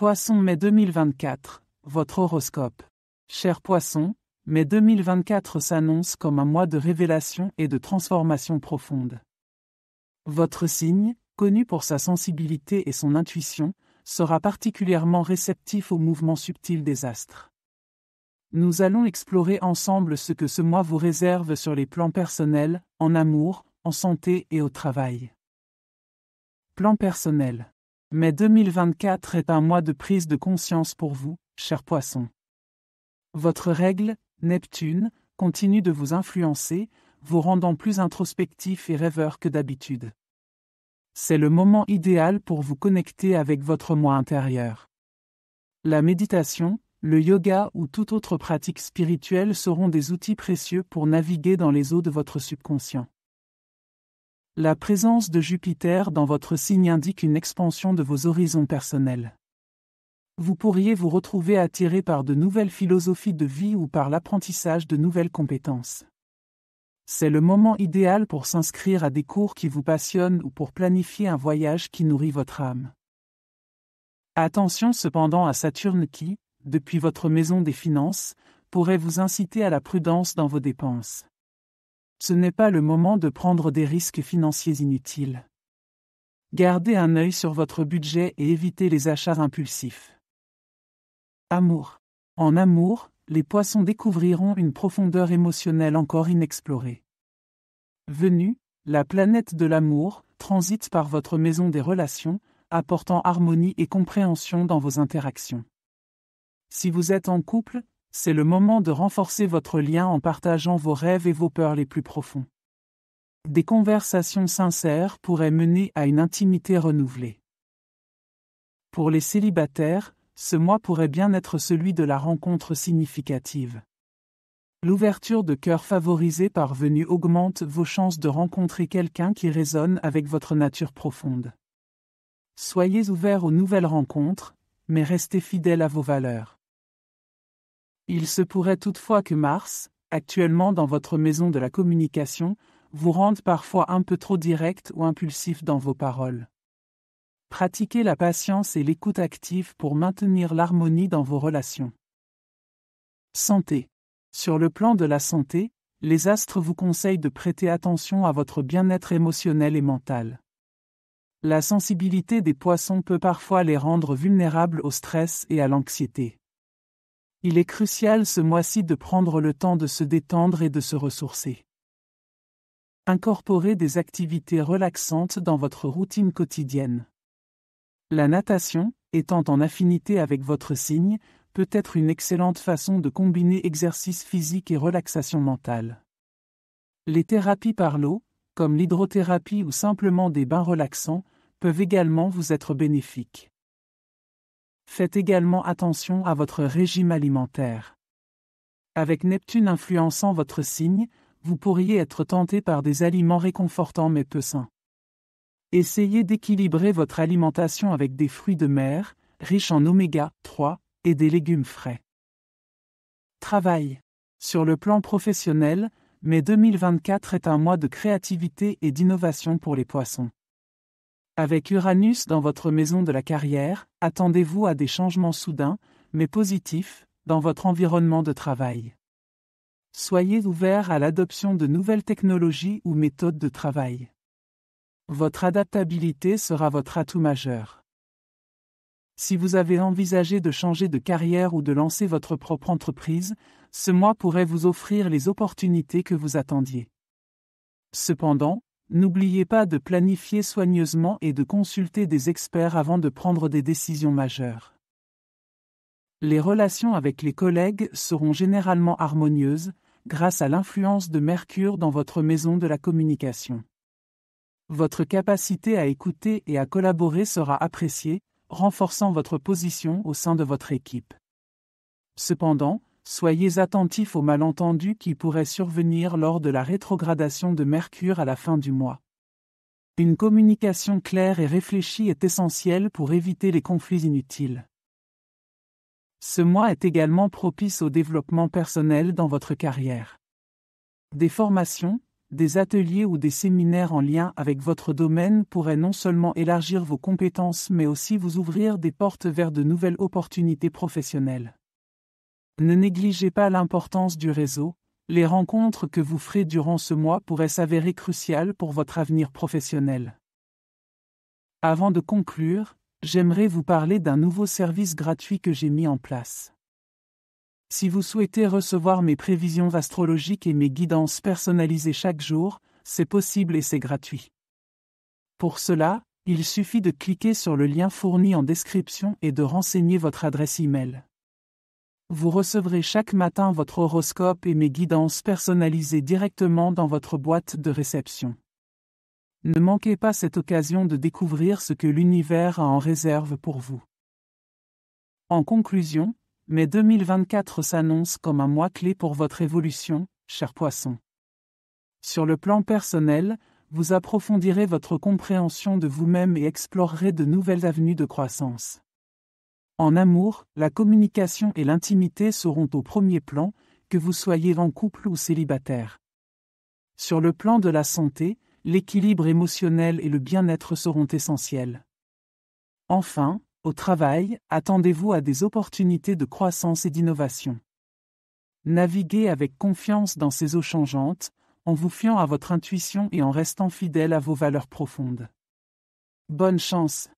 Poisson mai 2024, votre horoscope. Cher Poisson, mai 2024 s'annonce comme un mois de révélation et de transformation profonde. Votre signe, connu pour sa sensibilité et son intuition, sera particulièrement réceptif aux mouvements subtils des astres. Nous allons explorer ensemble ce que ce mois vous réserve sur les plans personnels, en amour, en santé et au travail. Plan personnel. Mais 2024 est un mois de prise de conscience pour vous, cher poisson. Votre règle, Neptune, continue de vous influencer, vous rendant plus introspectif et rêveur que d'habitude. C'est le moment idéal pour vous connecter avec votre moi intérieur. La méditation, le yoga ou toute autre pratique spirituelle seront des outils précieux pour naviguer dans les eaux de votre subconscient. La présence de Jupiter dans votre signe indique une expansion de vos horizons personnels. Vous pourriez vous retrouver attiré par de nouvelles philosophies de vie ou par l'apprentissage de nouvelles compétences. C'est le moment idéal pour s'inscrire à des cours qui vous passionnent ou pour planifier un voyage qui nourrit votre âme. Attention cependant à Saturne qui, depuis votre maison des finances, pourrait vous inciter à la prudence dans vos dépenses. Ce n'est pas le moment de prendre des risques financiers inutiles. Gardez un œil sur votre budget et évitez les achats impulsifs. Amour. En amour, les poissons découvriront une profondeur émotionnelle encore inexplorée. Venue, la planète de l'amour, transite par votre maison des relations, apportant harmonie et compréhension dans vos interactions. Si vous êtes en couple, c'est le moment de renforcer votre lien en partageant vos rêves et vos peurs les plus profonds. Des conversations sincères pourraient mener à une intimité renouvelée. Pour les célibataires, ce mois pourrait bien être celui de la rencontre significative. L'ouverture de cœur favorisée par augmente vos chances de rencontrer quelqu'un qui résonne avec votre nature profonde. Soyez ouverts aux nouvelles rencontres, mais restez fidèles à vos valeurs. Il se pourrait toutefois que Mars, actuellement dans votre maison de la communication, vous rende parfois un peu trop direct ou impulsif dans vos paroles. Pratiquez la patience et l'écoute active pour maintenir l'harmonie dans vos relations. Santé. Sur le plan de la santé, les astres vous conseillent de prêter attention à votre bien-être émotionnel et mental. La sensibilité des poissons peut parfois les rendre vulnérables au stress et à l'anxiété. Il est crucial ce mois-ci de prendre le temps de se détendre et de se ressourcer. Incorporez des activités relaxantes dans votre routine quotidienne. La natation, étant en affinité avec votre signe, peut être une excellente façon de combiner exercice physique et relaxation mentale. Les thérapies par l'eau, comme l'hydrothérapie ou simplement des bains relaxants, peuvent également vous être bénéfiques. Faites également attention à votre régime alimentaire. Avec Neptune influençant votre signe, vous pourriez être tenté par des aliments réconfortants mais peu sains. Essayez d'équilibrer votre alimentation avec des fruits de mer, riches en oméga 3, et des légumes frais. Travail. Sur le plan professionnel, mai 2024 est un mois de créativité et d'innovation pour les poissons. Avec Uranus dans votre maison de la carrière, attendez-vous à des changements soudains, mais positifs, dans votre environnement de travail. Soyez ouvert à l'adoption de nouvelles technologies ou méthodes de travail. Votre adaptabilité sera votre atout majeur. Si vous avez envisagé de changer de carrière ou de lancer votre propre entreprise, ce mois pourrait vous offrir les opportunités que vous attendiez. Cependant, N'oubliez pas de planifier soigneusement et de consulter des experts avant de prendre des décisions majeures. Les relations avec les collègues seront généralement harmonieuses grâce à l'influence de Mercure dans votre maison de la communication. Votre capacité à écouter et à collaborer sera appréciée, renforçant votre position au sein de votre équipe. Cependant, soyez attentifs aux malentendus qui pourraient survenir lors de la rétrogradation de Mercure à la fin du mois. Une communication claire et réfléchie est essentielle pour éviter les conflits inutiles. Ce mois est également propice au développement personnel dans votre carrière. Des formations, des ateliers ou des séminaires en lien avec votre domaine pourraient non seulement élargir vos compétences mais aussi vous ouvrir des portes vers de nouvelles opportunités professionnelles. Ne négligez pas l'importance du réseau, les rencontres que vous ferez durant ce mois pourraient s'avérer cruciales pour votre avenir professionnel. Avant de conclure, j'aimerais vous parler d'un nouveau service gratuit que j'ai mis en place. Si vous souhaitez recevoir mes prévisions astrologiques et mes guidances personnalisées chaque jour, c'est possible et c'est gratuit. Pour cela, il suffit de cliquer sur le lien fourni en description et de renseigner votre adresse e-mail. Vous recevrez chaque matin votre horoscope et mes guidances personnalisées directement dans votre boîte de réception. Ne manquez pas cette occasion de découvrir ce que l'univers a en réserve pour vous. En conclusion, mai 2024 s'annonce comme un mois clé pour votre évolution, cher poisson. Sur le plan personnel, vous approfondirez votre compréhension de vous-même et explorerez de nouvelles avenues de croissance. En amour, la communication et l'intimité seront au premier plan, que vous soyez en couple ou célibataire. Sur le plan de la santé, l'équilibre émotionnel et le bien-être seront essentiels. Enfin, au travail, attendez-vous à des opportunités de croissance et d'innovation. Naviguez avec confiance dans ces eaux changeantes, en vous fiant à votre intuition et en restant fidèle à vos valeurs profondes. Bonne chance